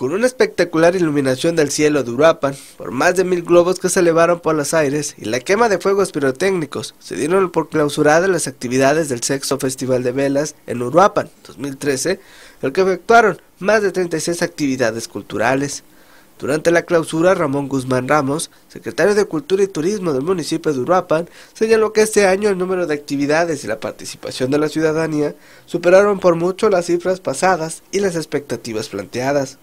Con una espectacular iluminación del cielo de Uruapan, por más de mil globos que se elevaron por los aires y la quema de fuegos pirotécnicos, se dieron por clausuradas las actividades del sexto Festival de Velas en Uruapan 2013, el que efectuaron más de 36 actividades culturales. Durante la clausura, Ramón Guzmán Ramos, secretario de Cultura y Turismo del municipio de Uruapan, señaló que este año el número de actividades y la participación de la ciudadanía superaron por mucho las cifras pasadas y las expectativas planteadas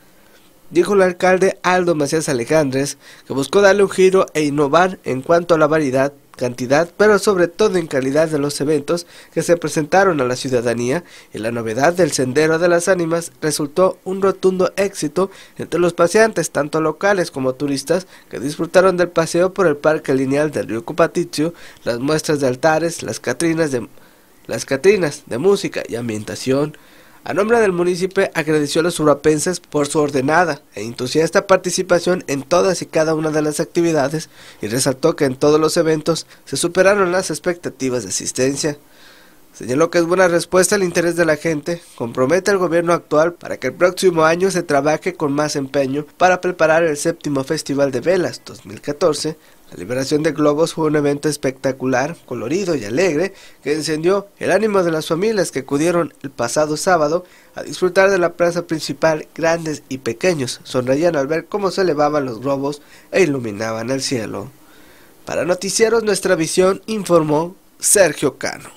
dijo el alcalde Aldo Macías Alejandres, que buscó darle un giro e innovar en cuanto a la variedad, cantidad, pero sobre todo en calidad de los eventos que se presentaron a la ciudadanía, y la novedad del Sendero de las Ánimas resultó un rotundo éxito entre los paseantes, tanto locales como turistas, que disfrutaron del paseo por el parque lineal del río Cupatitio, las muestras de altares, las catrinas de, las catrinas de música y ambientación, a nombre del municipio agradeció a los urapenses por su ordenada e entusiasta participación en todas y cada una de las actividades y resaltó que en todos los eventos se superaron las expectativas de asistencia. Señaló que es buena respuesta al interés de la gente, compromete al gobierno actual para que el próximo año se trabaje con más empeño para preparar el séptimo Festival de Velas 2014. La liberación de globos fue un evento espectacular, colorido y alegre que encendió el ánimo de las familias que acudieron el pasado sábado a disfrutar de la plaza principal, grandes y pequeños, sonreían al ver cómo se elevaban los globos e iluminaban el cielo. Para Noticieros Nuestra Visión informó Sergio Cano.